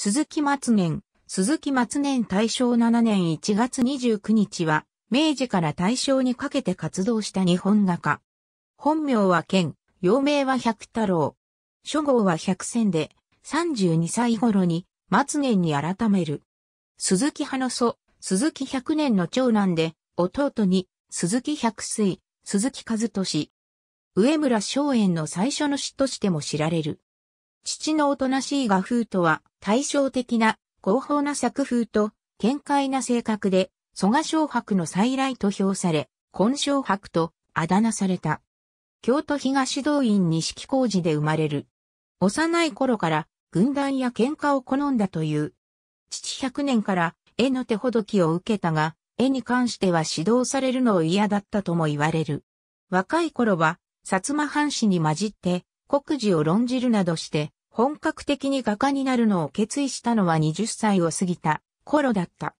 鈴木松年、鈴木松年大正7年1月29日は、明治から大正にかけて活動した日本画家。本名は剣、幼名は百太郎。初号は百戦で、32歳頃に、末年に改める。鈴木派の祖、鈴木百年の長男で、弟に、鈴木百水、鈴木和俊。上村松園の最初の詩としても知られる。父のおとなしい画風とは、対照的な、合法な作風と、見解な性格で、蘇我昌白の再来と評され、根昌白と、あだ名された。京都東動院錦工事で生まれる。幼い頃から、軍団や喧嘩を好んだという。父百年から、絵の手ほどきを受けたが、絵に関しては指導されるのを嫌だったとも言われる。若い頃は、薩摩藩士に混じって、国事を論じるなどして、本格的に画家になるのを決意したのは20歳を過ぎた頃だった。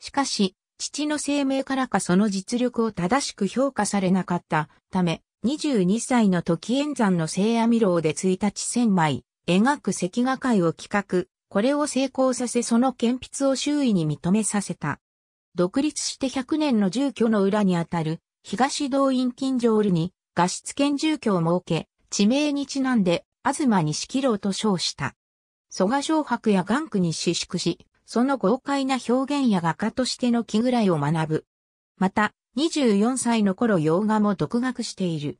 しかし、父の生命からかその実力を正しく評価されなかったため、22歳の時演山の聖阿弥楼で1日1000枚、描く石画会を企画、これを成功させその鉛筆を周囲に認めさせた。独立して100年の住居の裏にあたる東動院近所裏に画質兼住居を設け、地名にちなんで東紀郎と称した。蘇我小白や岩区に私縮し、その豪快な表現や画家としての気ぐらいを学ぶ。また、24歳の頃洋画も独学している。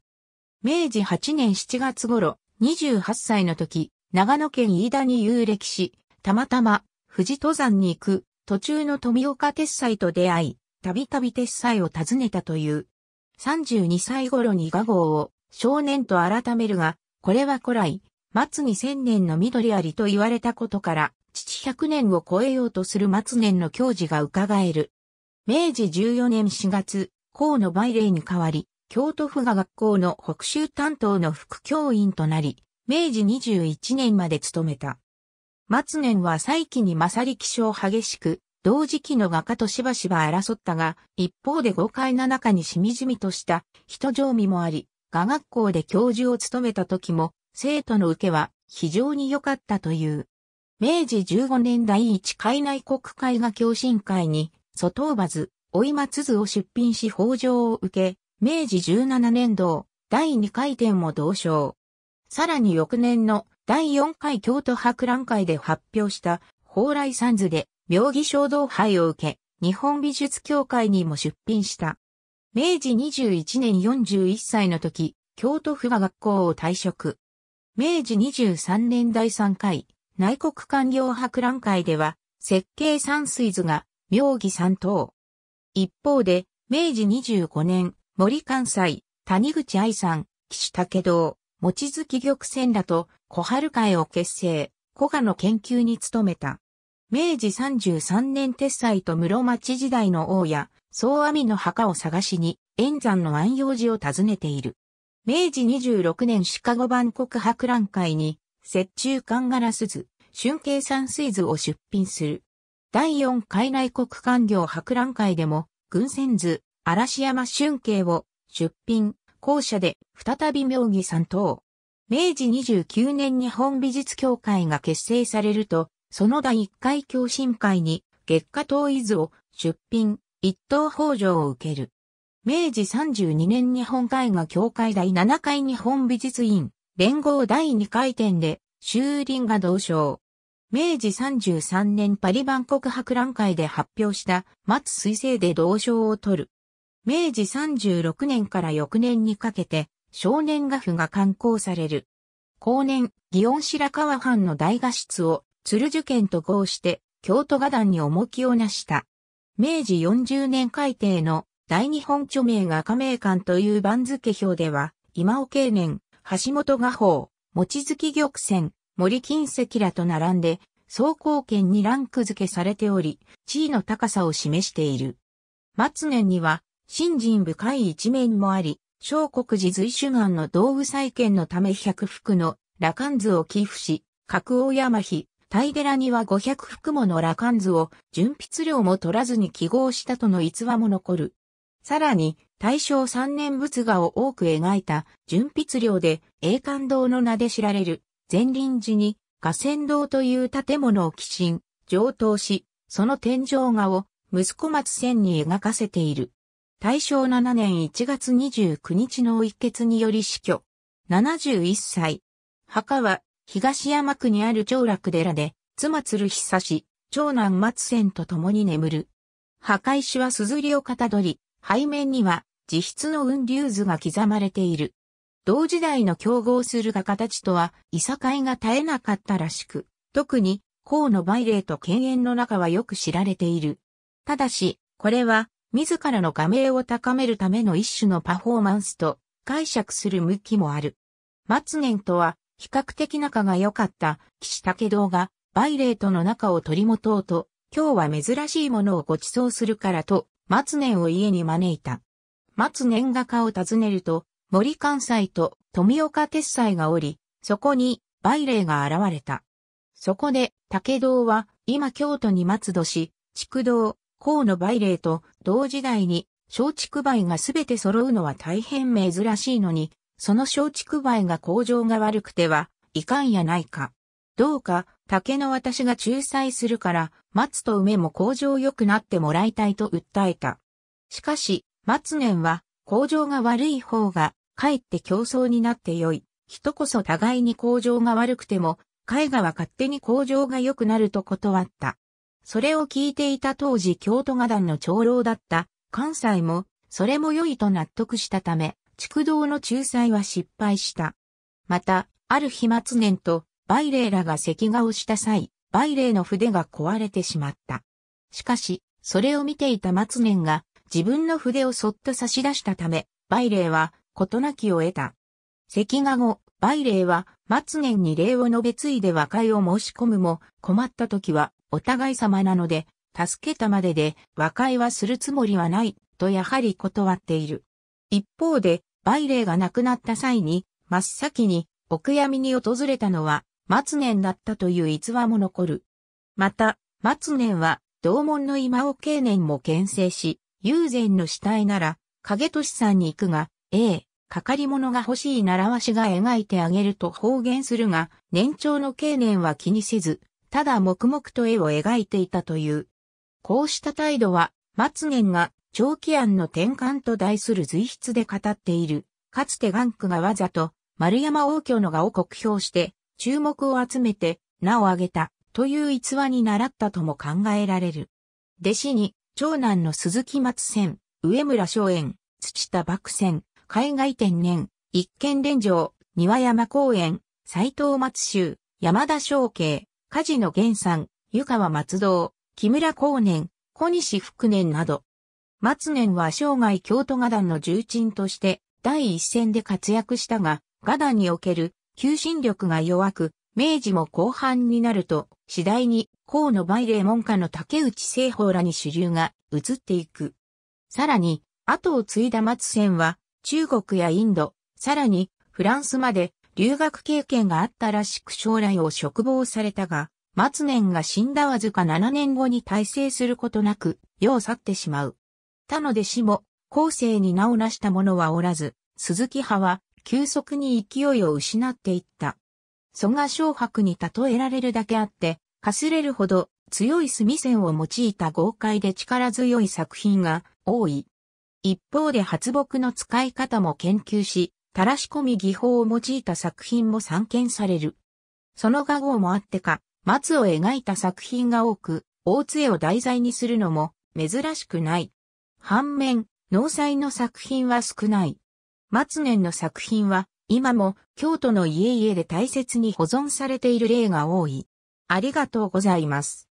明治8年7月頃、28歳の時、長野県飯田に遊歴し、たまたま富士登山に行く途中の富岡鉄斎と出会い、たびたび鉄斎を訪ねたという。32歳頃に画号を少年と改めるが、これは古来、松に千年の緑ありと言われたことから、父百年を超えようとする松年の教授が伺える。明治14年4月、河野梅霊に代わり、京都府が学校の北州担当の副教員となり、明治21年まで勤めた。松年は再起に勝り気象激しく、同時期の画家としばしば争ったが、一方で豪快な中にしみじみとした人情味もあり、画学校で教授を務めた時も、生徒の受けは非常に良かったという。明治15年第一海内国会画共進会に、祖頭ばず、追い松図を出品し法上を受け、明治17年度、第2回展も同賞。さらに翌年の第4回京都博覧会で発表した蓬莱三図で、妙義衝動杯を受け、日本美術協会にも出品した。明治21年41歳の時、京都府が学校を退職。明治23年第3回、内国官僚博覧会では、設計山水図が、妙義三等。一方で、明治25年、森関西、谷口愛さん、岸武道、望月玉泉らと小春会を結成、古賀の研究に努めた。明治33年鉄斎と室町時代の王や、総阿弥の墓を探しに、円山の安養寺を訪ねている。明治26年シカゴ万国博覧会に、雪中管ガラス図、春景山水図を出品する。第四海内国官業博覧会でも、群船図、嵐山春景を出品、校舎で再び妙義山等。明治29年日本美術協会が結成されると、その第一回共振会に月下統一図を出品、一等北条を受ける。明治32年日本絵画協会第7回日本美術院連合第2回展で修林が同賞。明治33年パリ万国博覧会で発表した松水星で同賞を取る。明治36年から翌年にかけて少年画譜が刊行される。後年、祇園白川藩の大画室を鶴受験と合して京都画壇に重きをなした。明治40年改定の大日本著名画家名館という番付表では、今尾経年、橋本画法、望月玉泉、森金石らと並んで、総貢圏にランク付けされており、地位の高さを示している。末年には、新人深い一面もあり、小国寺随主願の道具再建のため百福の羅漢図を寄付し、格王山碑、タイラには500福もの羅漢図を、純筆料も取らずに記号したとの逸話も残る。さらに、大正3年仏画を多く描いた、純筆料で、栄冠堂の名で知られる、前輪寺に、河川堂という建物を寄進、上等し、その天井画を、息子松仙に描かせている。大正7年1月29日の一決により死去。71歳。墓は東山区にある長楽寺で、妻鶴久市、長男松仙と共に眠る。墓石は硯をかたどり、背面には、自筆の雲龍図が刻まれている。同時代の競合する画家たちとは、いさかいが絶えなかったらしく、特に、河野梅霊と犬猿の中はよく知られている。ただし、これは、自らの画名を高めるための一種のパフォーマンスと、解釈する向きもある。松年とは、比較的仲が良かった岸武道がバイレーとの仲を取り持とうと、今日は珍しいものをご馳走するからと、松年を家に招いた。松年画家を訪ねると、森関西と富岡鉄斎がおり、そこにバイレーが現れた。そこで、武道は、今京都に松戸市、築道、河野バイレーと同時代に、小竹梅がすべて揃うのは大変珍しいのに、その松竹梅が工場が悪くては、いかんやないか。どうか、竹の私が仲裁するから、松と梅も工場良くなってもらいたいと訴えた。しかし、松年は、工場が悪い方が、かえって競争になって良い。人こそ互いに工場が悪くても、絵画は勝手に工場が良くなると断った。それを聞いていた当時京都画壇の長老だった関西も、それも良いと納得したため、築道の仲裁は失敗した。また、ある日末年と、バイレーらが石画をした際、バイレーの筆が壊れてしまった。しかし、それを見ていた末年が、自分の筆をそっと差し出したため、バイレーは、事なきを得た。石画後、バイレーは、末年に礼を述べついで和解を申し込むも、困った時は、お互い様なので、助けたまでで、和解はするつもりはない、とやはり断っている。一方で、レ霊が亡くなった際に、真っ先にお悔やみに訪れたのは、松年だったという逸話も残る。また、松年は、同門の今尾経年も牽制し、友禅の死体なら、影俊さんに行くが、ええ、かかり物が欲しい習わしが描いてあげると方言するが、年長の経年は気にせず、ただ黙々と絵を描いていたという。こうした態度は、松年が長期案の転換と題する随筆で語っている、かつて元クがわざと、丸山王挙の画を酷評して、注目を集めて、名を挙げた、という逸話に習ったとも考えられる。弟子に、長男の鈴木松仙、上村松園、土田漠仙、海外天然、一見連城、庭山公園、斎藤松州、山田昌慶、梶野源さん、湯川松道、木村光年、小西福年など、松年は生涯京都画壇の重鎮として第一線で活躍したが、画壇における求心力が弱く、明治も後半になると、次第に河野梅霊門下の竹内製法らに主流が移っていく。さらに、後を継いだ松年は、中国やインド、さらにフランスまで留学経験があったらしく将来を嘱望されたが、松年が死んだわずか7年後に大成することなく、世を去ってしまう。他の弟子も、後世に名を成した者はおらず、鈴木派は、急速に勢いを失っていった。蘇我昌白に例えられるだけあって、かすれるほど強い墨線を用いた豪快で力強い作品が多い。一方で発木の使い方も研究し、垂らし込み技法を用いた作品も散見される。その画号もあってか、松を描いた作品が多く、大杖を題材にするのも珍しくない。反面、農采の作品は少ない。末年の作品は、今も京都の家々で大切に保存されている例が多い。ありがとうございます。